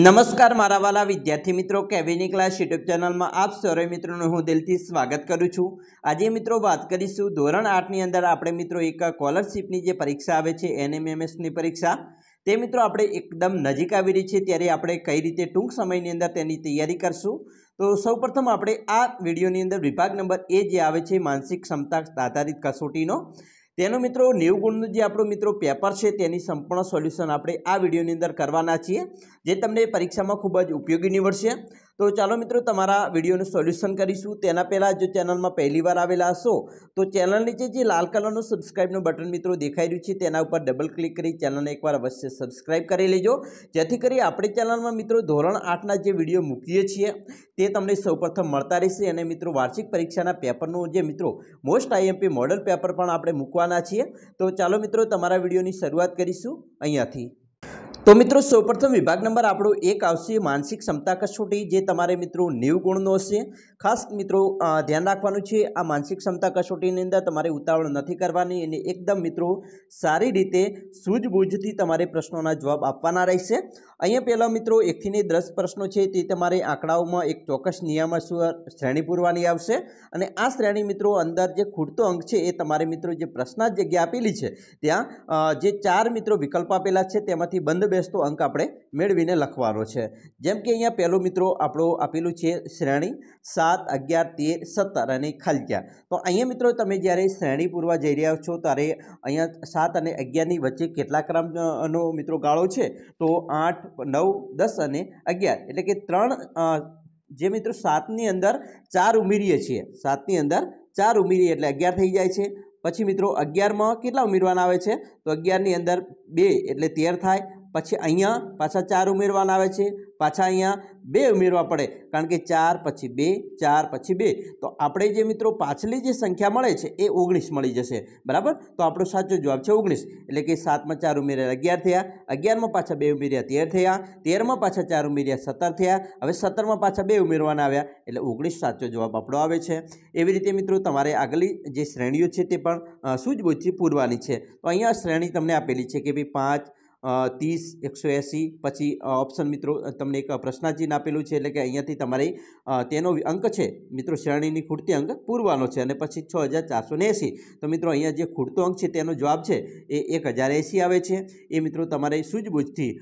નમસ્કાર મારા વાલા વિદ્યાર્થી મિત્રો કેવીની ક્લાસ યુટ્યુબ ચેનલમાં આપ સૌરે મિત્રોનું હું દિલથી સ્વાગત કરું છું આજે મિત્રો વાત કરીશું ધોરણ આઠની અંદર આપણે મિત્રો એક સ્કોલરશીપની જે પરીક્ષા આવે છે એનએમએમએસની પરીક્ષા તે મિત્રો આપણે એકદમ નજીક આવી રહી છે ત્યારે આપણે કઈ રીતે ટૂંક સમયની અંદર તેની તૈયારી કરશું તો સૌપ્રથમ આપણે આ વિડીયોની અંદર વિભાગ નંબર એ જે આવે છે માનસિક ક્ષમતા આધારિત કસોટીનો તેનો મિત્રો નેવું ગુણનું જે આપણો મિત્રો પેપર છે તેની સંપૂર્ણ સોલ્યુશન આપણે આ વિડીયોની અંદર કરવાના છીએ જે તમને પરીક્ષામાં ખૂબ જ ઉપયોગી નિવડશે તો ચાલો મિત્રો તમારા વિડીયોનું સોલ્યુશન કરીશું તેના પહેલાં જો ચેનલમાં પહેલીવાર આવેલા હશો તો ચેનલ નીચે જે લાલ કલરનું સબસ્ક્રાઇબનું બટન મિત્રો દેખાઈ રહ્યું છે તેના ઉપર ડબલ ક્લિક કરી ચેનલને એકવાર અવશ્ય સબસ્ક્રાઇબ કરી લેજો જેથી કરી આપણે ચેનલમાં મિત્રો ધોરણ આઠના જે વિડીયો મૂકીએ છીએ તે તમને સૌપ્રથમ મળતા રહેશે અને મિત્રો વાર્ષિક પરીક્ષાના પેપરનું જે મિત્રો મોસ્ટ આઈએમપી મોડલ પેપર પણ આપણે મૂકવાના છીએ તો ચાલો મિત્રો તમારા વિડીયોની શરૂઆત કરીશું અહીંયાથી તો મિત્રો સૌપ્રથમ વિભાગ નંબર આપણો એક આવશે માનસિક ક્ષમતા કસોટી જે તમારે મિત્રો નેવ ગુણનો હશે ખાસ મિત્રો ધ્યાન રાખવાનું છે આ માનસિક ક્ષમતા કસોટીની અંદર તમારે ઉતાવળ નથી કરવાની અને એકદમ મિત્રો સારી રીતે સૂઝબૂઝથી તમારે પ્રશ્નોના જવાબ આપવાના રહેશે અહીંયા પહેલાં મિત્રો એકથી ને દસ પ્રશ્નો છે તે તમારે આંકડાઓમાં એક ચોક્કસ નિયામક શ્રેણી પૂરવાની આવશે અને આ શ્રેણી મિત્રો અંદર જે ખૂટતો અંક છે એ તમારે મિત્રો જે પ્રશ્ન જગ્યા આપેલી છે ત્યાં જે ચાર મિત્રો વિકલ્પ આપેલા છે તેમાંથી બંધ બેસતો અંક આપણે મેળવીને લખવાનો છે જેમ કે અહીંયા પહેલો મિત્રો આપણો આપેલું છે શ્રેણી સાત અગિયાર તેર સત્તર અને ખાલક્યા તો અહીંયા મિત્રો તમે જ્યારે શ્રેણી પૂર્વા જઈ રહ્યા છો ત્યારે અહીંયા સાત અને અગિયારની વચ્ચે કેટલા ક્રમનો મિત્રો ગાળો છે તો આઠ નવ દસ અને અગિયાર એટલે કે ત્રણ જે મિત્રો સાતની અંદર ચાર ઉમેરીએ છીએ સાતની અંદર ચાર ઉમેરીએ એટલે અગિયાર થઈ જાય છે પછી મિત્રો અગિયારમાં કેટલા ઉમેરવાના આવે છે તો અગિયારની અંદર બે એટલે તેર થાય પછી અહીંયા પાછા ચાર ઉમેરવાના આવે છે પાછા અહીંયા બે ઉમેરવા પડે કારણ કે ચાર પછી બે ચાર પછી બે તો આપણે જે મિત્રો પાછલી જે સંખ્યા મળે છે એ ઓગણીસ મળી જશે બરાબર તો આપણો સાચો જવાબ છે ઓગણીસ એટલે કે સાતમાં ચાર ઉમેર્યા અગિયાર થયા અગિયારમાં પાછા બે ઉમેર્યા તેર થયા તેરમાં પાછા ચાર ઉમેર્યા સત્તર થયા હવે સત્તરમાં પાછા બે ઉમેરવાના આવ્યા એટલે ઓગણીસ સાચો જવાબ આપણો આવે છે એવી રીતે મિત્રો તમારે આગલી જે શ્રેણીઓ છે તે પણ સૂઝબૂઝથી પૂરવાની છે તો અહીંયા શ્રેણી તમને આપેલી છે કે ભાઈ પાંચ ત્રીસ એકસો એંસી પછી ઓપ્શન મિત્રો તમને એક પ્રશ્નાચિહ્ન આપેલું છે એટલે કે અહીંયાથી તમારે તેનો અંક છે મિત્રો શ્રેણીની ખૂટતી અંક પૂરવાનો છે અને પછી છ તો મિત્રો અહીંયા જે ખૂટતો અંક છે તેનો જવાબ છે એ એક આવે છે એ મિત્રો તમારે સૂઝબૂઝથી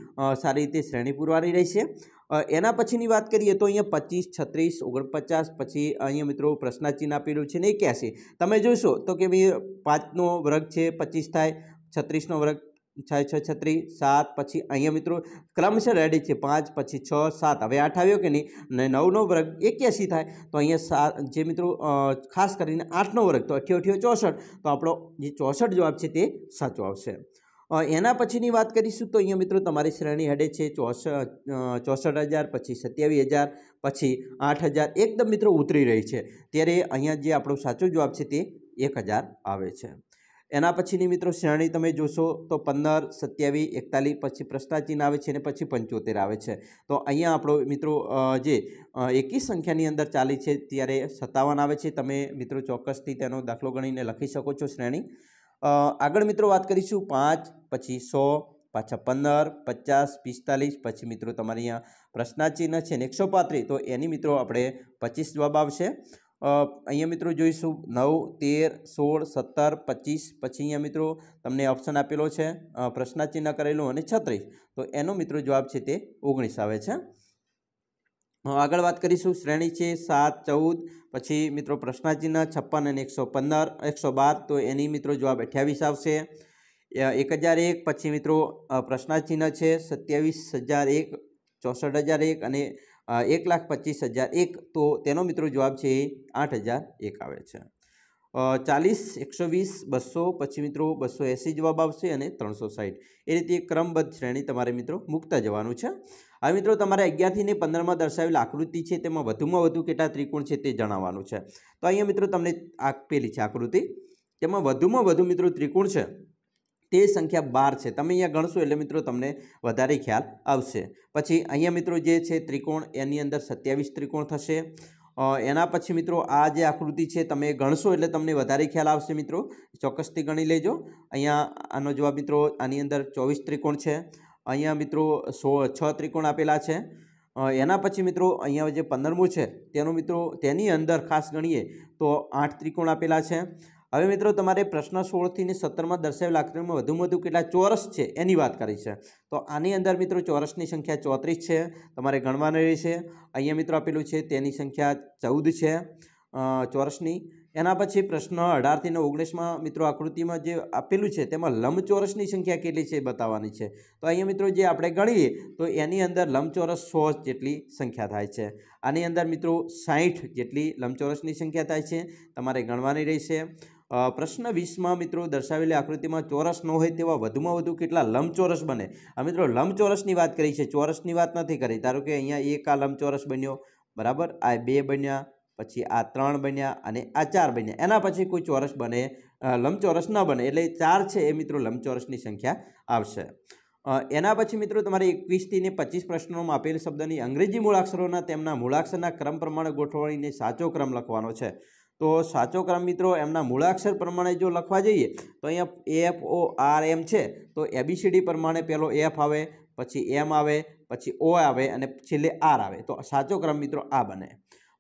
સારી રીતે શ્રેણી પૂરવાની રહેશે એના પછીની વાત કરીએ તો અહીંયા પચીસ છત્રીસ ઓગણપચાસ પછી અહીંયા મિત્રો પ્રશ્નાચિહ્ન આપેલું છે ને એક્યાસી તમે જોશો તો કે ભાઈ પાંચનો વર્ગ છે પચીસ થાય છત્રીસનો વર્ગ છ છ છત્રી સાત પછી અહીંયા મિત્રો ક્રમ છે રેડી છે પાંચ પછી છ સાત હવે આઠ આવ્યો કે નહીં અને નવનો વર્ગ એક્યાસી થાય તો અહીંયા સાત જે મિત્રો ખાસ કરીને આઠનો વર્ગ તો અઠ્યો અઠ્યો ચોસઠ તો આપણો જે ચોસઠ જવાબ છે તે સાચો આવશે એના પછીની વાત કરીશું તો અહીંયા મિત્રો તમારી શ્રેણી હેડે છે ચોસઠ ચોસઠ હજાર પછી સત્યાવીસ હજાર પછી આઠ હજાર એકદમ મિત્રો ઉતરી રહી છે ત્યારે અહીંયા જે આપણો સાચો જવાબ છે તે એક હજાર આવે છે એના પછીની મિત્રો શ્રેણી તમે જોશો તો પંદર સત્યાવીસ એકતાલીસ પછી ભ્રષ્ટાચીન આવે છે અને પછી પંચોતેર આવે છે તો અહીંયા આપણો મિત્રો જે એકવીસ સંખ્યાની અંદર ચાલી છે ત્યારે સત્તાવન આવે છે તમે મિત્રો ચોક્કસથી તેનો દાખલો ગણીને લખી શકો છો શ્રેણી આગળ મિત્રો વાત કરીશું પાંચ પછી સો પાછા પંદર પચાસ પિસ્તાલીસ પછી મિત્રો તમારે અહીંયા પ્રશ્નાચિહ્ન છે ને એકસો પાંત્રીસ તો એની મિત્રો આપણે પચીસ જવાબ આવશે અહીંયા મિત્રો જોઈશું નવ તેર સોળ સત્તર પચીસ પછી અહીંયા મિત્રો તમને ઓપ્શન આપેલો છે પ્રશ્નાચિહ્ન કરેલું અને છત્રીસ તો એનો મિત્રો જવાબ છે તે ઓગણીસ આવે છે આગળ વાત કરીશું શ્રેણી છે સાત ચૌદ પછી મિત્રો પ્રશ્નાચિહ્ન છપ્પન અને એકસો પંદર એકસો બાર તો એની મિત્રો જવાબ અઠ્યાવીસ આવશે એક હજાર એક પછી મિત્રો પ્રશ્નાચિહ્ન છે સત્યાવીસ હજાર એક ચોસઠ હજાર એક અને એક લાખ પચીસ હજાર એક તો તેનો મિત્રો જવાબ છે એ આઠ હજાર એક આવે છે ચાલીસ એકસો વીસ બસો પછી મિત્રો બસો એંસી જવાબ આવશે અને ત્રણસો સાઠ એ રીતે ક્રમબદ્ધ શ્રેણી તમારે મિત્રો મૂકતા જવાનું છે હવે મિત્રો તમારે અગિયારથી ને પંદરમાં દર્શાવેલ આકૃતિ છે તેમાં વધુમાં વધુ કેટલા ત્રિકોણ છે તે જણાવવાનું છે તો અહીંયા મિત્રો તમને આ પેલી છે આકૃતિ તેમાં વધુમાં વધુ મિત્રો ત્રિકોણ છે તે સંખ્યા બાર છે તમે અહીંયા ગણશો એટલે મિત્રો તમને વધારે ખ્યાલ આવશે પછી અહીંયા મિત્રો જે છે ત્રિકોણ એની અંદર સત્યાવીસ ત્રિકોણ થશે એના પછી મિત્રો આ જે આકૃતિ છે તમે ગણશો એટલે તમને વધારે ખ્યાલ આવશે મિત્રો ચોક્કસથી ગણી લેજો અહીંયા આનો જવાબ મિત્રો આની અંદર ચોવીસ ત્રિકોણ છે અહીંયા મિત્રો સો છ ત્રિકોણ આપેલા છે એના પછી મિત્રો અહીંયા જે પંદરમું છે તેનો મિત્રો તેની અંદર ખાસ ગણીએ તો આઠ ત્રિકોણ આપેલા છે હવે મિત્રો તમારે પ્રશ્ન સોળથી ને સત્તરમાં દર્શાવેલા આકૃતિમાં વધુમાં વધુ કેટલા ચોરસ છે એની વાત કરી છે તો આની અંદર મિત્રો ચોરસની સંખ્યા ચોત્રીસ છે તમારે ગણવાની છે અહીંયા મિત્રો આપેલું છે તેની સંખ્યા ચૌદ છે ચોરસની એના પછી પ્રશ્ન અઢારથી ને ઓગણીસમાં મિત્રો આકૃતિમાં જે આપેલું છે તેમાં લંબચોરસની સંખ્યા કેટલી છે બતાવવાની છે તો અહીંયા મિત્રો જે આપણે ગણીએ તો એની અંદર લંબચોરસ સો જેટલી સંખ્યા થાય છે આની અંદર મિત્રો સાઠ જેટલી લંબચોરસની સંખ્યા થાય છે તમારે ગણવાની રહેશે પ્રશ્ન વીસમાં મિત્રો દર્શાવેલી આકૃતિમાં ચોરસ ન હોય તેવા વધુમાં વધુ કેટલા લંબચોરસ બને આ મિત્રો લંબચોરસની વાત કરી છે ચોરસની વાત નથી કરી ધારો કે અહીંયા એક આ લંબચોરસ બન્યો બરાબર આ બે બન્યા પછી આ ત્રણ બન્યા અને આ ચાર બન્યા એના પછી કોઈ ચોરસ બને લંબચોરસ ન બને એટલે ચાર છે એ મિત્રો લંબચોરસની સંખ્યા આવશે એના પછી મિત્રો તમારે એકવીસથી ને પચીસ પ્રશ્નોમાં આપેલ શબ્દની અંગ્રેજી મૂળાક્ષરોના તેમના મૂળાક્ષરના ક્રમ પ્રમાણે ગોઠવણીને સાચો ક્રમ લખવાનો છે તો સાચો ક્રમ મિત્રો એમના મૂળાક્ષર પ્રમાણે જો લખવા જઈએ તો અહીંયા એફ ઓ આર એમ છે તો એબીસીડી પ્રમાણે પહેલો એફ આવે પછી એમ આવે પછી ઓ આવે અને છેલ્લે આર આવે તો સાચો ક્રમ મિત્રો આ બને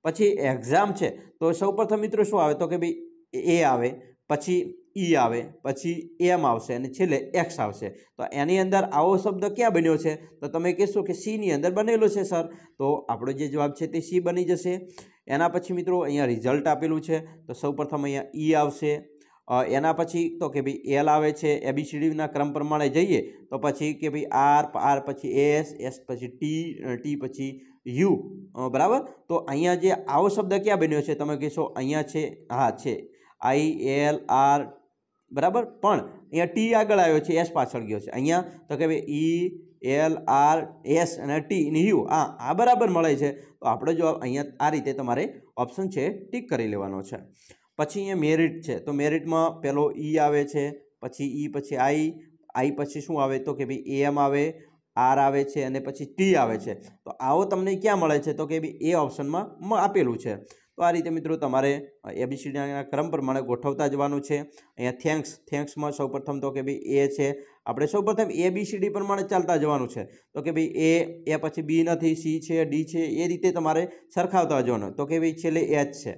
પછી એક્ઝામ છે તો સૌપ્રથમ મિત્રો શું આવે તો કે ભાઈ એ આવે પછી ઈ e આવે પછી એમ આવશે અને છેલ્લે એક્સ આવશે તો એની અંદર આવો શબ્દ ક્યાં બન્યો છે તો તમે કહેશો કે સીની અંદર બનેલો છે સર તો આપણો જે જવાબ છે તે સી બની જશે એના પછી મિત્રો અહીંયા રિઝલ્ટ આપેલું છે તો સૌપ્રથમ અહીંયા ઈ e આવશે એના પછી તો કે ભાઈ એલ આવે છે એબીસીડીના ક્રમ પ્રમાણે જઈએ તો પછી કે ભાઈ આર આર પછી એસ એસ પછી ટી ટી પછી યુ બરાબર તો અહીંયા જે આવો શબ્દ ક્યાં બન્યો છે તમે કહેશો અહીંયા છે હા છે આઈ એલ આર બરાબર પણ અહીંયા ટી આગળ આવ્યો છે એસ પાછળ ગયો છે અહીંયા તો કે ભાઈ E e, L R S અને ટી અને યુ આ આ બરાબર મળે છે તો આપણે જો અહીંયા આ રીતે તમારે ઓપ્શન છે ટીક કરી લેવાનો છે પછી અહીંયા મેરિટ છે તો મેરિટમાં પહેલો ઈ e આવે છે પછી ઈ e, પછી આઈ આઈ પછી શું આવે તો કે ભાઈ એમ આવે આર આવે છે અને પછી ટી આવે છે તો આવો તમને ક્યાં મળે છે તો કે ભાઈ એ ઓપ્શનમાં આપેલું છે તો આ રીતે મિત્રો તમારે એબીસીડીના ક્રમ પ્રમાણે ગોઠવતા જવાનું છે અહીંયા થેન્ક્સ થેન્ક્સમાં સૌપ્રથમ તો કે ભાઈ એ છે આપણે સૌ પ્રથમ એ બી સી ડી પ્રમાણે ચાલતા જવાનું છે તો કે ભાઈ એ એ પછી બી નથી સી છે ડી છે એ રીતે તમારે સરખાવતા જવાનું તો કે ભાઈ છેલ્લે એચ છે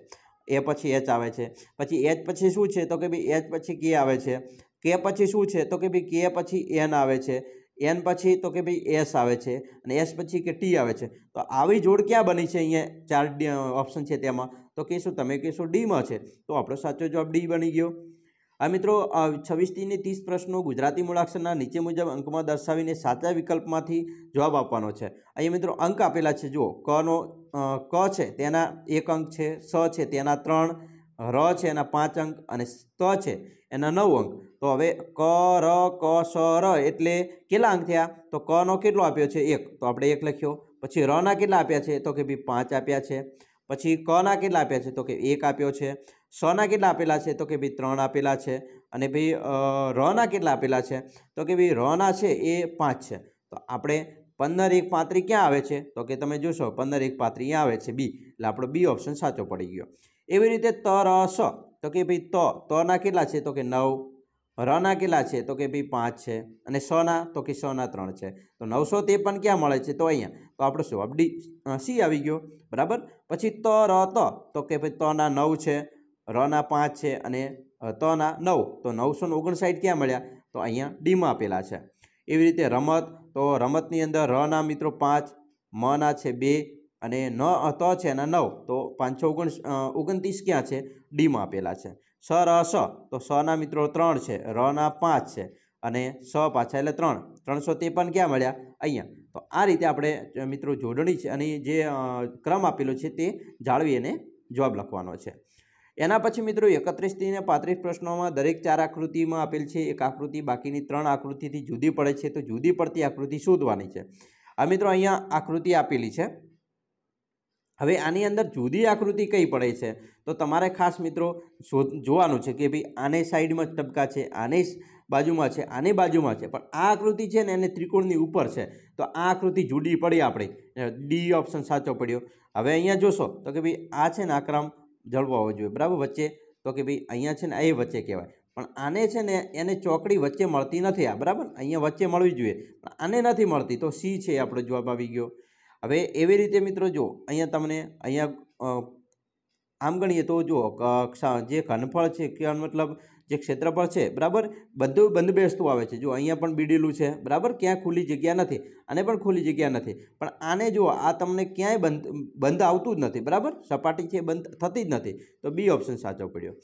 એ પછી એચ આવે છે પછી એચ પછી શું છે તો કે ભાઈ એચ પછી કે આવે છે કે પછી શું છે તો કે ભાઈ કે પછી એન આવે છે એન પછી તો કે ભાઈ એસ આવે છે અને એસ પછી કે ટી આવે છે તો આવી જોડ ક્યાં બની છે અહીંયા ચાર ઓપ્શન છે તેમાં તો કહીશું તમે કહીશું ડીમાં છે તો આપણો સાચો જવાબ ડી બની ગયો આ મિત્રો છવ્વીસથી ત્રીસ પ્રશ્નો ગુજરાતી મૂળાક્ષરના નીચે મુજબ અંકમાં દર્શાવીને સાચા વિકલ્પમાંથી જવાબ આપવાનો છે અહીંયા મિત્રો અંક આપેલા છે જુઓ કનો ક છે તેના એક અંક છે સ છે તેના ત્રણ ર છે એના પાંચ અંક અને ત છે એના નવ અંક તો હવે ક ર ક સ ર એટલે કેટલા અંક થયા તો કનો કેટલો આપ્યો છે એક તો આપણે એક લખ્યો પછી રના કેટલા આપ્યા છે તો કે ભાઈ પાંચ આપ્યા છે પછી કના કેટલા આપ્યા છે તો કે એક આપ્યો છે સોના કેટલા આપેલા છે તો કે ભાઈ ત્રણ આપેલા છે અને ભાઈ રના કેટલા આપેલા છે તો કે ભાઈ રના છે એ પાંચ છે તો આપણે પંદર એક પાંત્રી ક્યાં આવે છે તો કે તમે જોશો પંદર એક પાંત્રી ક્યાં આવે છે બી એટલે આપણો બી ઓપ્શન સાચો પડી ગયો એવી રીતે ત ર સ તો કે ભાઈ ત તના કેટલા છે તો કે નવ રના કેટલા છે તો કે ભાઈ પાંચ છે અને સોના તો કે સોના ત્રણ છે તો નવસો પણ ક્યાં મળે છે તો અહીંયા તો આપણો જવાબ ડી સી આવી ગયો બરાબર પછી ત ર તો કે ભાઈ તના નવ છે રના પાંચ છે અને તના નવ તો નવસો ઓગણસાઠ ક્યાં મળ્યા તો અહીંયા ડીમાં આપેલા છે એવી રીતે રમત તો રમતની અંદર રના મિત્રો પાંચ મના છે બે અને ન ત છે અને નવ તો પાંચસો ઓગણ ઓગણત્રીસ ક્યાં છે ડીમાં આપેલા છે સ ર સ તો સના મિત્રો ત્રણ છે રના પાંચ છે અને સ પાછા એટલે ત્રણ ત્રણસો ત્રેપન ક્યાં મળ્યા અહીંયા તો આ રીતે આપણે મિત્રો જોડણી છે અને જે ક્રમ આપેલો છે તે જાળવી અને જવાબ લખવાનો છે એના પછી મિત્રો એકત્રીસથી ને પાંત્રીસ પ્રશ્નોમાં દરેક ચાર આકૃતિમાં આપેલ છે એક આકૃતિ બાકીની ત્રણ આકૃતિથી જુદી પડે છે તો જુદી પડતી આકૃતિ શોધવાની છે આ મિત્રો અહીંયા આકૃતિ આપેલી છે હવે આની અંદર જુદી આકૃતિ કઈ પડે છે તો તમારે ખાસ મિત્રો જોવાનું છે કે ભાઈ આને સાઈડમાં ટપકા છે આને બાજુમાં છે આને બાજુમાં છે પણ આ આકૃતિ છે ને એને ત્રિકોણની ઉપર છે તો આ આકૃતિ જુદી પડી આપણે ડી ઓપ્શન સાચો પડ્યો હવે અહીંયા જોશો તો કે ભાઈ આ છે ને આક્રમ જળવા હોવો જોઈએ બરાબર વચ્ચે તો કે ભાઈ અહીંયા છે ને એ વચ્ચે કહેવાય પણ આને છે ને એને ચોકડી વચ્ચે મળતી નથી આ બરાબર અહીંયા વચ્ચે મળવી જોઈએ પણ આને નથી મળતી તો સી છે આપણો જવાબ આવી ગયો હવે એવી રીતે મિત્રો જો અહીંયા તમને અહીંયા આમ ગણીએ તો જો જે ઘનફળ છે કે મતલબ જે ક્ષેત્રફળ છે બરાબર બધું બંધ બેસતું આવે છે જો અહીંયા પણ બીડેલું છે બરાબર ક્યાં ખુલ્લી જગ્યા નથી અને પણ ખુલ્લી જગ્યા નથી પણ આને જો આ તમને ક્યાંય બંધ બંધ આવતું જ નથી બરાબર સપાટી છે બંધ થતી જ નથી તો બી ઓપ્શન સાચો પડ્યો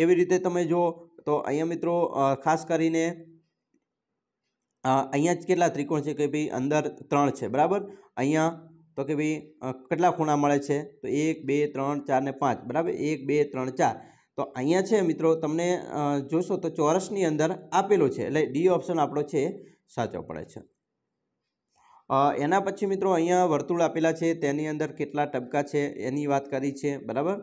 એવી રીતે તમે જો તો અહીંયા મિત્રો ખાસ કરીને અહીંયા જ કેટલા ત્રિકોણ છે કે ભાઈ અંદર ત્રણ છે બરાબર અહીંયા તો કે ભાઈ કેટલા ખૂણા મળે છે તો એક બે ત્રણ ચાર ને પાંચ બરાબર એક બે ત્રણ ચાર તો અહીંયા છે મિત્રો તમને જોશો તો ચોરસની અંદર આપેલું છે એટલે ડી ઓપ્શન આપણો છે સાચો પડે છે એના પછી મિત્રો અહીંયા વર્તુળ આપેલા છે તેની અંદર કેટલા ટપકા છે એની વાત કરી છે બરાબર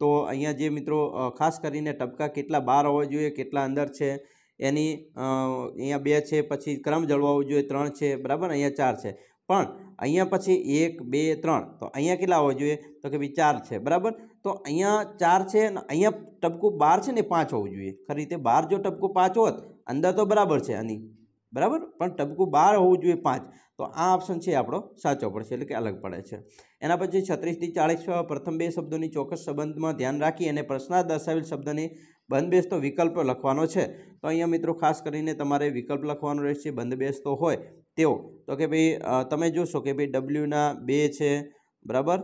તો અહીંયા જે મિત્રો ખાસ કરીને ટપકા કેટલા બહાર હોવા જોઈએ કેટલા અંદર છે એની અહીંયા બે છે પછી ક્રમ જળવાવો જોઈએ ત્રણ છે બરાબર અહીંયા ચાર છે પણ અહીંયા પછી એક બે ત્રણ તો અહીંયા કેટલા હોવા જોઈએ તો કે ભાઈ ચાર છે બરાબર તો અહીંયા ચાર છે અને અહીંયા ટપકું બાર છે ને પાંચ હોવું જોઈએ ખરી રીતે બાર જો ટપકું પાંચ હોત અંદર તો બરાબર છે આની બરાબર પણ ટપકું બાર હોવું જોઈએ પાંચ તો આ ઓપ્શન છે આપણો સાચો પડશે એટલે કે અલગ પડે છે એના પછી છત્રીસથી ચાળીસ પ્રથમ બે શબ્દોની ચોક્કસ સંબંધમાં ધ્યાન રાખી અને પ્રશ્નાર્થ દર્શાવેલ શબ્દની બંધબેસતો વિકલ્પ લખવાનો છે તો અહીંયા મિત્રો ખાસ કરીને તમારે વિકલ્પ લખવાનો રહેશે બંધબેસતો હોય તેવો તો કે ભાઈ તમે જોશો કે ભાઈ ડબલ્યુના બે છે બરાબર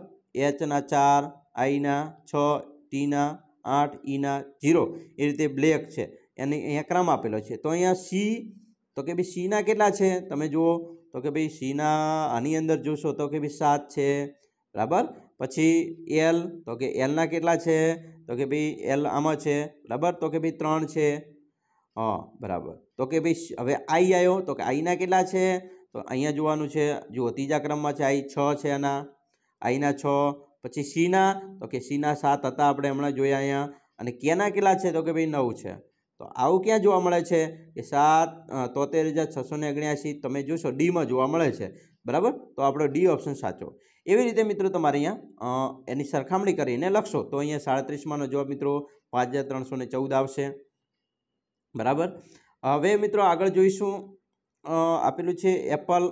એચના ચાર આઈના છ ટીના આઠ ઈના e ઝીરો એ રીતે બ્લેક છે એની અહીંયા ક્રમ આપેલો છે તો અહીંયા સી તો કે ભાઈ સીના કેટલા છે તમે જુઓ તો કે ભાઈ સીના આની અંદર જોશો તો કે ભાઈ સાત છે બરાબર પછી એલ તો કે એલના કેટલા છે તો કે ભાઈ એલ આમાં છે બરાબર તો કે ભાઈ ત્રણ છે હા બરાબર તો કે ભાઈ હવે આઈ આવ્યો તો કે આઈના કેટલા છે તો અહીંયા જોવાનું છે જુઓ ત્રીજા ક્રમમાં છે આઈ છ છે એના આઈના છ પછી સીના તો કે સીના સાત હતા આપણે હમણાં જોયા અહીંયા અને કેના કેટલા છે તો કે ભાઈ નવ છે તો આવું ક્યાં જોવા મળે છે કે સાત તોતેર હજાર છસો ને તમે જોશો ડીમાં જોવા મળે છે બરાબર તો આપણો ડી ઓપ્શન સાચો એવી રીતે મિત્રો તમારે અહીંયા એની સરખામણી કરીને લખશો તો અહીંયા સાડત્રીસમાંનો જવાબ મિત્રો પાંચ હજાર ત્રણસો ને ચૌદ આવશે બરાબર હવે મિત્રો આગળ જોઈશું આપેલું છે એપલ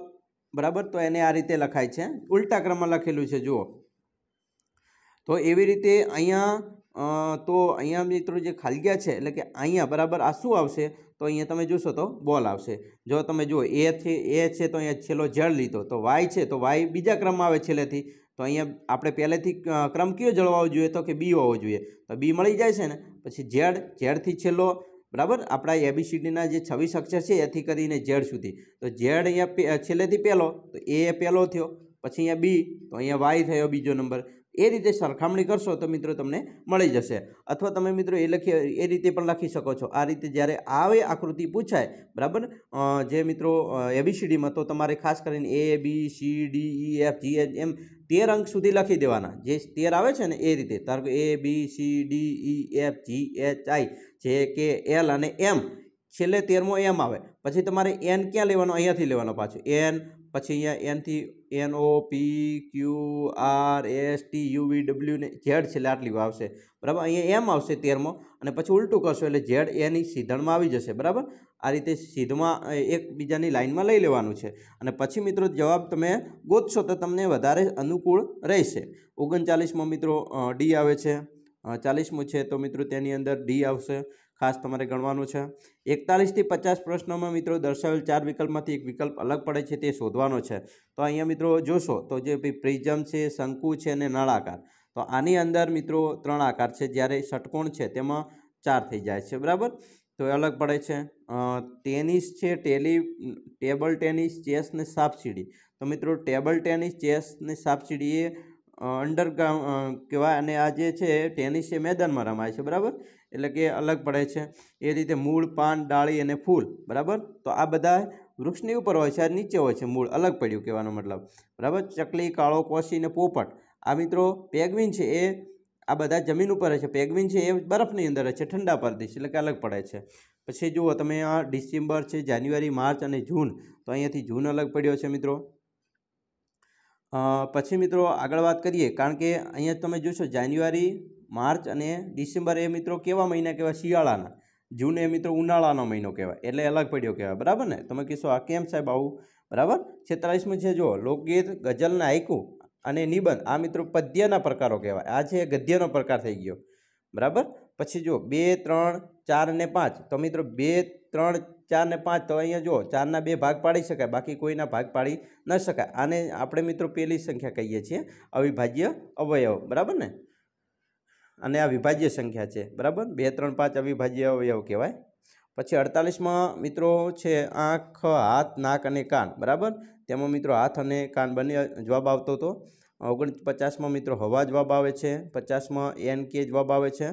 બરાબર તો એને આ રીતે લખાય છે ઉલટા ક્રમમાં લખેલું છે જુઓ તો એવી રીતે અહીંયા તો અહીંયા મિત્રો જે ખાલી ગયા છે એટલે કે અહીંયા બરાબર આ શું આવશે તો અહીંયા તમે જોશો તો બોલ આવશે જો તમે જુઓ એ છે એ છે તો અહીંયા છેલ્લો જળ લીધો તો વાય છે તો વાય બીજા ક્રમમાં આવે છેલ્લેથી તો અહીંયા આપણે પહેલેથી ક્રમ કયો જળવાવો જોઈએ તો કે બી હોવો જોઈએ તો બી મળી જાય છે ને પછી ઝેડ ઝેડથી છેલ્લો બરાબર આપણા એબીસીડીના જે છવ્વીસ અક્ષર છે એથી કરીને ઝેડ સુધી તો ઝેડ અહીંયા છેલ્લેથી પહેલો તો એ પહેલો થયો પછી અહીંયા બી તો અહીંયા વાય થયો બીજો નંબર એ રીતે સરખામણી કરશો તો મિત્રો તમને મળી જશે અથવા તમે મિત્રો એ લખી એ રીતે પણ લખી શકો છો આ રીતે જ્યારે આવે આકૃતિ પૂછાય બરાબર જે મિત્રો એબીસીડીમાં તો તમારે ખાસ કરીને A B C D E F G H M તેર અંક સુધી લખી દેવાના જે તેર આવે છે ને એ રીતે ધારો કે A B C D E F G H I J K L અને એમ છેલ્લે તેરમો એમ આવે પછી તમારે એન ક્યાં લેવાનો અહીંયાથી લેવાનો પાછું એન પછી અહીંયા એનથી N O P Q R S T U V W ને ઝેડ છેલ્લે આટલી આવશે બરાબર અહીંયા એમ આવશે તેરમો અને પછી ઉલટું કરશો એટલે ઝેડ એની સીધણમાં આવી જશે બરાબર આ રીતે સીધમાં એકબીજાની લાઇનમાં લઈ લેવાનું છે અને પછી મિત્રો જવાબ તમે ગોતશો તો તમને વધારે અનુકૂળ રહેશે ઓગણચાલીસમાં મિત્રો ડી આવે છે ચાલીસમું છે તો મિત્રો તેની અંદર ડી આવશે ખાસ તમારે ગણવાનું છે એકતાલીસથી પચાસ પ્રશ્નોમાં મિત્રો દર્શાવેલ ચાર વિકલ્પમાંથી એક વિકલ્પ અલગ પડે છે તે શોધવાનો છે તો અહીંયા મિત્રો જોશો તો જે પ્રિઝમ છે શંકુ છે અને નળાકાર તો આની અંદર મિત્રો ત્રણ આકાર છે જ્યારે ષટકોણ છે તેમાં ચાર થઈ જાય છે બરાબર તો એ અલગ પડે છે ટેનિસ છે ટેલી ટેબલ ટેનિસ ચેસ ને સાપસીડી તો મિત્રો ટેબલ ટેનિસ ચેસ ને સાપસીડી એ અંડરગ્રાઉન્ડ કહેવાય અને આ જે છે ટેનિસ એ મેદાનમાં રમાય છે બરાબર એટલે કે અલગ પડે છે એ રીતે મૂળ પાન ડાળી અને ફૂલ બરાબર તો આ બધા વૃક્ષની ઉપર હોય છે આ નીચે હોય છે મૂળ અલગ પડ્યું કહેવાનો મતલબ બરાબર ચકલી કાળો કોશી અને પોપટ આ મિત્રો પેગવિન છે એ આ બધા જમીન ઉપર છે પેગવિન છે એ બરફની અંદર છે ઠંડા પ્રદેશ એટલે કે અલગ પડે છે પછી જુઓ તમે આ ડિસેમ્બર છે જાન્યુઆરી માર્ચ અને જૂન તો અહીંયાથી જૂન અલગ પડ્યો છે મિત્રો પછી મિત્રો આગળ વાત કરીએ કારણ કે અહીંયા તમે જોશો જાન્યુઆરી માર્ચ અને ડિસેમ્બર એ મિત્રો કેવા મહિના કહેવાય શિયાળાના જૂન એ મિત્રો ઉનાળાનો મહિનો કહેવાય એટલે અલગ પડ્યો કહેવાય બરાબર ને તમે કહેશો આ કેમ સાહેબ આવું બરાબર છેતાળીસમું છે જો લોકગીત ગઝલના આયકું અને નિબંધ આ મિત્રો પદ્યના પ્રકારો કહેવાય આ છે ગદ્યનો પ્રકાર થઈ ગયો બરાબર પછી જો બે ત્રણ ચાર ને પાંચ તો મિત્રો બે ત્રણ ચાર ને પાંચ તો અહીંયા જો ચારના બે ભાગ પાડી શકાય બાકી કોઈના ભાગ પાડી ન શકાય આને આપણે મિત્રો પહેલી સંખ્યા કહીએ છીએ અવિભાજ્ય અવયવ બરાબર ને અને આ વિભાજ્ય સંખ્યા છે બરાબર બે ત્રણ પાંચ અવિભાજ્ય અવયવ કહેવાય પછી અડતાલીસમાં મિત્રો છે આંખ હાથ નાક અને કાન બરાબર તેમાં મિત્રો હાથ અને કાન બંને જવાબ આવતો હતો ઓગણ પચાસમાં મિત્રો હવા જવાબ આવે છે પચાસમાં એન કે જવાબ આવે છે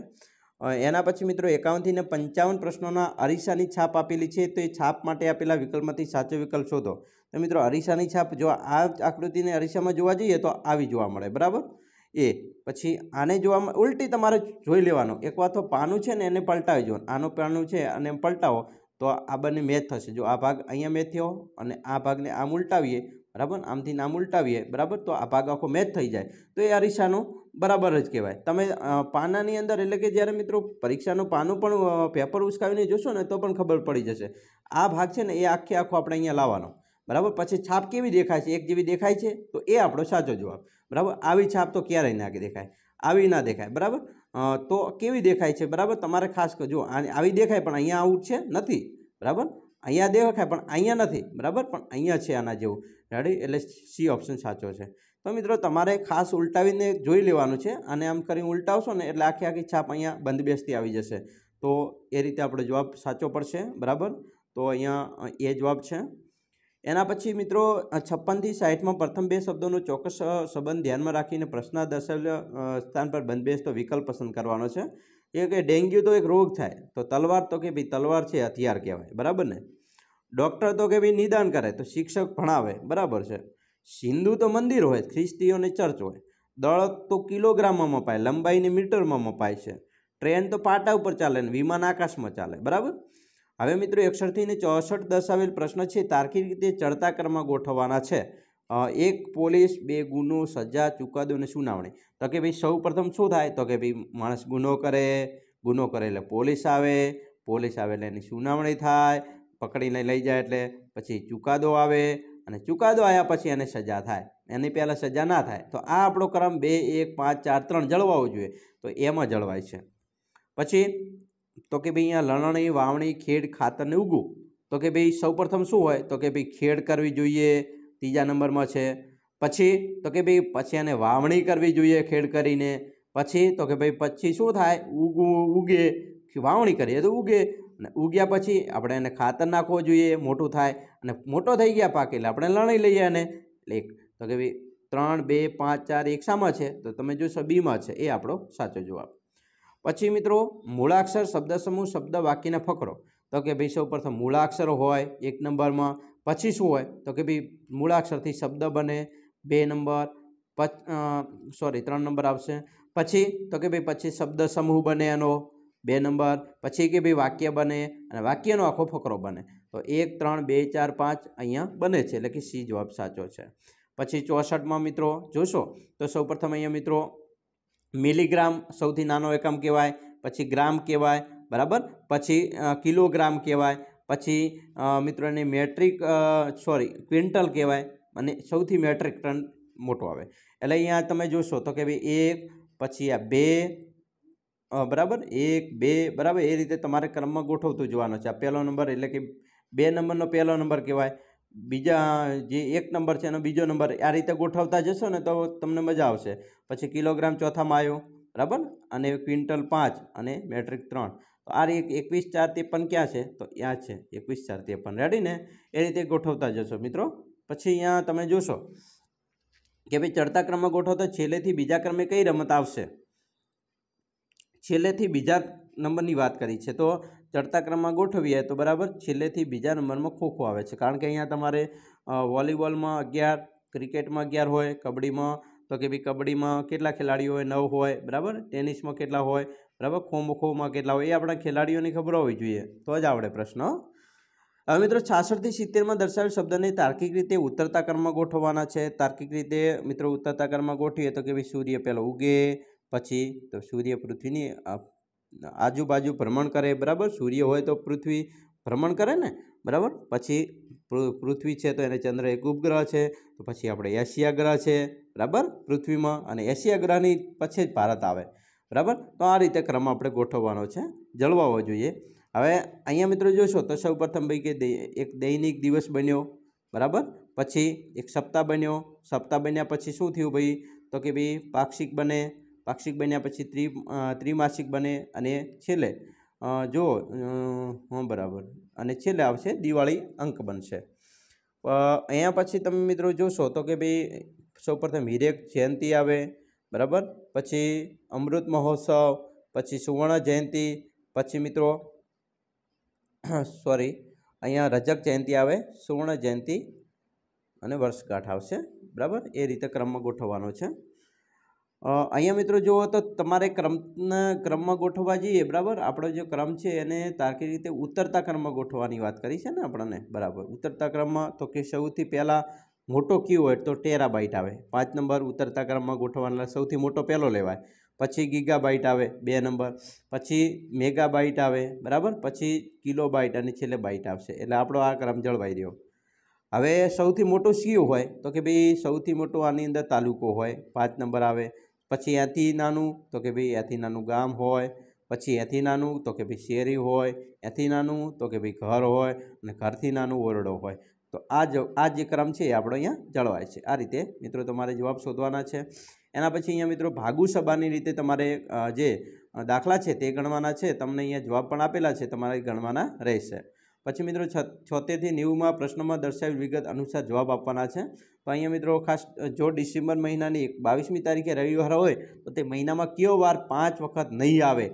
એના પછી મિત્રો એકાવનથી ને પંચાવન પ્રશ્નોના અરીસાની છાપ આપેલી છે તો એ છાપ માટે આપેલા વિકલ્પમાંથી સાચો વિકલ્પ શોધો તો મિત્રો અરીસાની છાપ જો આ આકૃતિને અરીસામાં જોવા જઈએ તો આવી જોવા મળે બરાબર એ પછી આને જોવામાં ઉલટી તમારે જોઈ લેવાનું એક વાર તો પાનું છે ને એને પલટાવી જવાનું આનું પાનું છે અને પલટાવો તો આ બંને મેચ થશે જો આ ભાગ અહીંયા મેચ થયો અને આ ભાગને આમ ઉલટાવીએ બરાબર આમથી નામ ઉલટાવીએ બરાબર તો આ ભાગ આખો મેચ થઈ જાય તો એ અરીસાનું બરાબર જ કહેવાય તમે પાનાની અંદર એટલે કે જ્યારે મિત્રો પરીક્ષાનું પાનું પણ પેપર ઉસકાવીને જોશો ને તો પણ ખબર પડી જશે આ ભાગ છે ને એ આખે આખો આપણે અહીંયા લાવવાનો બરાબર પછી છાપ કેવી દેખાય છે એક જેવી દેખાય છે તો એ આપણો સાચો જવાબ બરાબર આવી છાપ તો ક્યારેય ના દેખાય આવી ના દેખાય બરાબર તો કેવી દેખાય છે બરાબર તમારે ખાસ જો આવી દેખાય પણ અહીંયા આવું છે નથી બરાબર અહીંયા દેખાય પણ અહીંયા નથી બરાબર પણ અહીંયા છે આના જેવું રેડી એટલે સી ઓપ્શન સાચો છે તો મિત્રો તમારે ખાસ ઉલટાવીને જોઈ લેવાનું છે અને આમ કરીને ઉલટાવશો ને એટલે આખી આખી છાપ અહીંયા બંધ બેસતી આવી જશે તો એ રીતે આપણો જવાબ સાચો પડશે બરાબર તો અહીંયા એ જવાબ છે એના પછી મિત્રો છપ્પનથી સાઠમાં પ્રથમ બે શબ્દોનો ચોક્કસ સંબંધ ધ્યાનમાં રાખીને પ્રશ્ન દર્શાવેલ સ્થાન પર બંધબેસતો વિકલ્પ પસંદ કરવાનો છે એ કે ડેન્ગ્યુ તો એક રોગ થાય તો તલવાર તો કે ભાઈ તલવાર છે હથિયાર કહેવાય બરાબર ને ડૉક્ટર તો કે ભાઈ નિદાન કરે તો શિક્ષક ભણાવે બરાબર છે હિન્દુ તો મંદિર હોય ખ્રિસ્તીઓની ચર્ચ હોય દળ તો કિલોગ્રામમાં મપાય લંબાઈને મીટરમાં મપાય છે ટ્રેન તો પાટા ઉપર ચાલે ને વિમાન આકાશમાં ચાલે બરાબર હવે મિત્રો એકસઠથી ને ચોસઠ દર્શાવેલ પ્રશ્ન છે તાર્કિક રીતે ચડતા ક્રમમાં ગોઠવવાના છે એક પોલીસ બે ગુનો સજા ચુકાદો અને સુનાવણી તો કે ભાઈ સૌ શું થાય તો કે ભાઈ માણસ ગુનો કરે ગુનો કરે એટલે પોલીસ આવે પોલીસ આવે એટલે એની સુનાવણી થાય પકડીને લઈ જાય એટલે પછી ચુકાદો આવે અને ચુકાદો આવ્યા પછી એને સજા થાય એની પહેલાં સજા ના થાય તો આ આપણો ક્રમ બે એક પાંચ ચાર ત્રણ જળવાવો જોઈએ તો એમાં જળવાય છે પછી તો કે ભાઈ અહીંયા લણણી વાવણી ખેડ ખાતરને ઉગવું તો કે ભાઈ સૌપ્રથમ શું હોય તો કે ભાઈ ખેડ કરવી જોઈએ ત્રીજા નંબરમાં છે પછી તો કે ભાઈ પછી એને વાવણી કરવી જોઈએ ખેડ કરીને પછી તો કે ભાઈ પછી શું થાય ઉગવું ઉગે વાવણી કરીએ તો ઉગે અને ઉગ્યા પછી આપણે એને ખાતર નાખવું જોઈએ મોટું થાય અને મોટો થઈ ગયા પાક એટલે આપણે લણણી લઈએ અને એક તો કે ભાઈ ત્રણ બે પાંચ ચાર એક સામાં છે તો તમે જોશો બીમાં છે એ આપણો સાચો જવાબ પછી મિત્રો મૂળાક્ષર શબ્દ સમૂહ શબ્દ વાક્યના ફકરો તો કે ભાઈ સૌ પ્રથમ મૂળાક્ષર હોય એક નંબરમાં પછી શું હોય તો કે ભાઈ મૂળાક્ષરથી શબ્દ બને બે નંબર સોરી ત્રણ નંબર આવશે પછી તો કે ભાઈ પછી શબ્દ સમૂહ બને એનો બે નંબર પછી કે ભાઈ વાક્ય બને અને વાક્યનો આખો ફકરો બને તો એક ત્રણ બે ચાર પાંચ અહીંયા બને છે એટલે કે સી જવાબ સાચો છે પછી ચોસઠમાં મિત્રો જોશો તો સૌ પ્રથમ અહીંયા મિત્રો મિલીગ્રામ સૌથી નાનો એકમ કહેવાય પછી ગ્રામ કહેવાય બરાબર પછી કિલોગ્રામ કહેવાય પછી મિત્રોને મેટ્રિક સોરી ક્વિન્ટલ કહેવાય અને સૌથી મેટ્રિક ટન મોટો આવે એટલે અહીંયા તમે જોશો તો કે ભાઈ એક પછી આ બે બરાબર એક બે બરાબર એ રીતે તમારે ક્રમમાં ગોઠવતું જોવાનું છે આ પહેલો નંબર એટલે કે બે નંબરનો પહેલો નંબર કહેવાય બીજા જે એક નંબર છે એનો બીજો નંબર આ રીતે ગોઠવતા જશો ને તો તમને મજા આવશે પછી કિલોગ્રામ ચોથામાં આવ્યો બરાબર અને ક્વિન્ટલ પાંચ અને મેટ્રિક ત્રણ તો આ રીતે એકવીસ ચાર ત્રેપન ક્યાં છે તો ત્યાં છે એકવીસ ચાર ત્રેપન રેડી ને એ રીતે ગોઠવતા જશો મિત્રો પછી અહીંયા તમે જોશો કે ભાઈ ચડતા ક્રમમાં ગોઠવતા છેલ્લેથી બીજા ક્રમે કઈ રમત આવશે છેલ્લેથી બીજા નંબરની વાત કરી છે તો ચડતા ક્રમમાં ગોઠવીએ તો બરાબર છેલ્લેથી બીજા નંબરમાં ખોખો આવે છે કારણ કે અહીંયા તમારે વોલીબોલમાં અગિયાર ક્રિકેટમાં અગિયાર હોય કબડ્ડીમાં તો કે ભાઈ કબડ્ડીમાં કેટલા ખેલાડીઓ હોય નવ હોય બરાબર ટેનિસમાં કેટલા હોય બરાબર ખો ખોમાં કેટલા હોય એ આપણા ખેલાડીઓની ખબર હોવી જોઈએ તો જ આવડે પ્રશ્ન હવે મિત્રો છાસઠથી સિત્તેરમાં દર્શાવેલ શબ્દને તાર્કિક રીતે ઉતરતા ક્રમમાં ગોઠવવાના છે તાર્કિક રીતે મિત્રો ઉતરતા ક્રમમાં ગોઠવીએ તો કે ભાઈ સૂર્ય પહેલો ઉગે પછી તો સૂર્ય પૃથ્વીની આજુબાજુ ભ્રમણ કરે બરાબર સૂર્ય હોય તો પૃથ્વી ભ્રમણ કરે ને બરાબર પછી પૃથ્વી છે તો એને ચંદ્ર એક ઉપગ્રહ છે તો પછી આપણે એશિયા ગ્રહ છે બરાબર પૃથ્વીમાં અને એશિયા ગ્રહની પછી જ ભારત આવે બરાબર તો આ રીતે ક્રમ આપણે ગોઠવવાનો છે જળવાવો જોઈએ હવે અહીંયા મિત્રો જોશો તો સૌ પ્રથમ ભાઈ કે એક દૈનિક દિવસ બન્યો બરાબર પછી એક સપ્તાહ બન્યો સપ્તાહ બન્યા પછી શું થયું ભાઈ તો કે ભાઈ પાક્ષિક બને પાક્ષિક બન્યા પછી ત્રિ ત્રિમાસિક બને અને છેલ્લે જો હા બરાબર અને છેલ્લે આવશે દિવાળી અંક બનશે અહીંયા પછી તમે મિત્રો જોશો તો કે ભાઈ સૌપ્રથમ હિરેક જયંતિ આવે બરાબર પછી અમૃત મહોત્સવ પછી સુવર્ણ જયંતિ પછી મિત્રો સોરી અહીંયા રજક જયંતિ આવે સુવર્ણ જયંતિ અને વર્ષગાંઠ આવશે બરાબર એ રીતે ક્રમમાં ગોઠવવાનો છે અહીંયા મિત્રો જુઓ તો તમારે ક્રમના ક્રમમાં ગોઠવવા જઈએ બરાબર આપણો જે ક્રમ છે એને તાર્કિક રીતે ઉતરતા ક્રમમાં ગોઠવવાની વાત કરી છે ને આપણને બરાબર ઉતરતા ક્રમમાં તો કે સૌથી પહેલાં મોટો ક્યુ હોય તો ટેરા બાઇટ આવે પાંચ નંબર ઉતરતા ક્રમમાં ગોઠવવાના સૌથી મોટો પહેલો લેવાય પછી ગીગા બાઇટ આવે બે નંબર પછી મેગા બાઇટ આવે બરાબર પછી કિલો બાઇટ અને છેલ્લે બાઇટ આવશે એટલે આપણો આ ક્રમ જળવાઈ રહ્યો હવે સૌથી મોટો સીઓ હોય તો કે ભાઈ સૌથી મોટો આની અંદર તાલુકો હોય પાંચ નંબર આવે પછી એથી નાનું તો કે ભાઈ એથી નાનું ગામ હોય પછી એથી નાનું તો કે ભાઈ શેરી હોય એથી નાનું તો કે ભાઈ ઘર હોય અને ઘરથી નાનું ઓરડો હોય તો આ જ આ જે ક્રમ છે એ આપણો અહીંયા જળવાય છે આ રીતે મિત્રો તમારે જવાબ શોધવાના છે એના પછી અહીંયા મિત્રો ભાગુ સભાની રીતે તમારે જે દાખલા છે તે ગણવાના છે તમને અહીંયા જવાબ પણ આપેલા છે તમારે ગણવાના રહેશે પછી મિત્રો છોતેરથી નેવુંમાં પ્રશ્નમાં દર્શાવેલ વિગત અનુસાર જવાબ આપવાના છે તો અહીંયા મિત્રો ખાસ જો ડિસેમ્બર મહિનાની બાવીસમી તારીખે રવિવાર હોય તો તે મહિનામાં કયો વાર પાંચ વખત નહીં આવે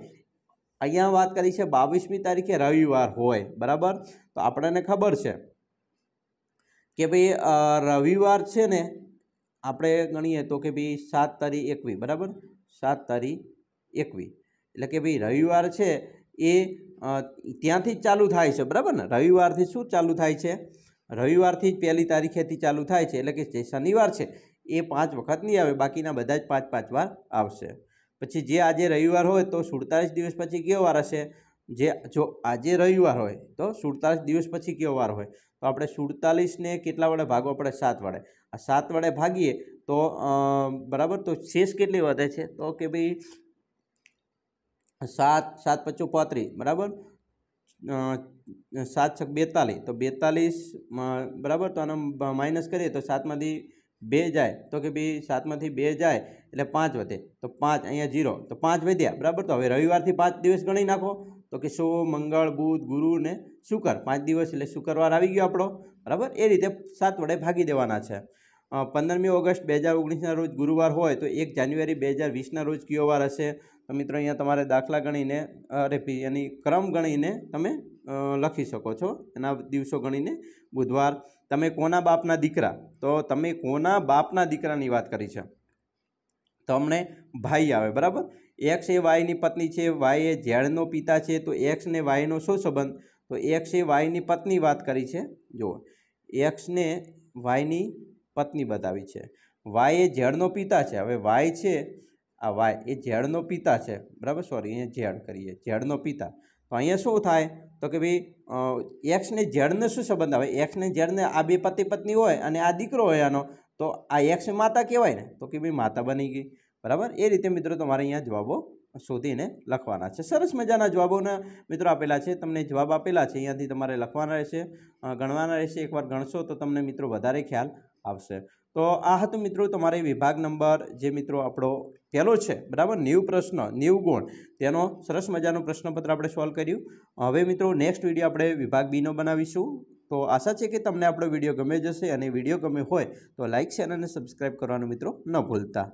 અહીંયા વાત કરી છે બાવીસમી તારીખે રવિવાર હોય બરાબર તો આપણને ખબર છે કે ભાઈ રવિવાર છે ને આપણે ગણીએ તો કે ભાઈ સાત તારીખ એકવી બરાબર સાત તારીખ એકવી એટલે કે ભાઈ રવિવાર છે એ ત્યાંથી જ ચાલુ થાય છે બરાબર ને રવિવારથી શું ચાલુ થાય છે રવિવારથી જ પહેલી તારીખેથી ચાલુ થાય છે એટલે કે જે શનિવાર છે એ પાંચ વખત નહીં આવે બાકીના બધા જ પાંચ પાંચ વાર આવશે પછી જે આજે રવિવાર હોય તો સુડતાલીસ દિવસ પછી કયો વાર હશે જે જો આજે રવિવાર હોય તો સુડતાલીસ દિવસ પછી કયો વાર હોય તો આપણે સુડતાલીસને કેટલા વડે ભાગવા પડે સાત વડે આ સાત વડે ભાગીએ તો બરાબર તો શેષ કેટલી વધે છે તો કે ભાઈ સાત સાત પચું પાંત્રીસ બરાબર સાત છ બેતાલીસ તો બેતાલીસ બરાબર તો આને માઇનસ કરીએ તો સાતમાંથી બે જાય તો કે ભાઈ સાતમાંથી બે જાય એટલે પાંચ વધે તો પાંચ અહીંયા જીરો તો પાંચ વધ્યા બરાબર તો હવે રવિવારથી પાંચ દિવસ ગણી નાખો તો કે સો મંગળ બુધ ગુરુ ને શુકર પાંચ દિવસ એટલે શુક્રવાર આવી ગયો આપણો બરાબર એ રીતે સાત વડે ભાગી દેવાના છે પંદરમી ઓગસ્ટ બે હજાર ઓગણીસના રોજ ગુરુવાર હોય તો એક જાન્યુઆરી બે હજાર વીસના રોજ કયો વાર હશે તો મિત્રો અહીંયા તમારે દાખલા ગણીને અરે એની ક્રમ ગણીને તમે લખી શકો છો એના દિવસો ગણીને બુધવાર તમે કોના બાપના દીકરા તો તમે કોના બાપના દીકરાની વાત કરી છે તમને ભાઈ આવે બરાબર એક્સ એ વાયની પત્ની છે વાય એ ઝેડનો પિતા છે તો એક્સ ને વાયનો શું સંબંધ તો એક્સ એ વાયની પત્ની વાત કરી છે જુઓ એક્સને વાયની પત્ની બતાવી છે વાય એ ઝેડનો પિતા છે હવે વાય છે આ વાય એ ઝેડનો પિતા છે બરાબર સોરી અહીંયા ઝેડ કરીએ ઝેડનો પિતા તો અહીંયા શું થાય તો કે ભાઈ એક્સને ઝેડને શું સંબંધ આવે એક્સને ઝેડને આ બે પતિ પત્ની હોય અને આ દીકરો હોય આનો તો આ એક્સ માતા કહેવાય ને તો કે ભાઈ માતા બની ગઈ બરાબર એ રીતે મિત્રો તમારે અહીંયા જવાબો શોધીને લખવાના છે સરસ મજાના જવાબોના મિત્રો આપેલા છે તમને જવાબ આપેલા છે અહીંયાથી તમારે લખવાના રહેશે ગણવાના રહેશે એકવાર ગણશો તો તમને મિત્રો વધારે ખ્યાલ આવશે તો આ હતું મિત્રો તમારે વિભાગ નંબર જે મિત્રો આપણો પહેલો છે બરાબર નેવ પ્રશ્ન નેવ ગુણ તેનો સરસ મજાનો પ્રશ્નપત્ર આપણે સોલ્વ કર્યું હવે મિત્રો નેક્સ્ટ વિડીયો આપણે વિભાગ બીનો બનાવીશું તો આશા છે કે તમને આપણો વિડીયો ગમે જશે અને વિડીયો ગમે હોય તો લાઇક શેર અને સબસ્ક્રાઈબ કરવાનું મિત્રો ન ભૂલતા